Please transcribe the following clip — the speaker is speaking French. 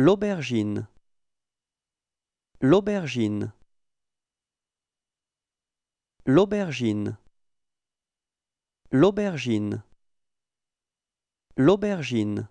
L'aubergine. L'aubergine. L'aubergine. L'aubergine. L'aubergine.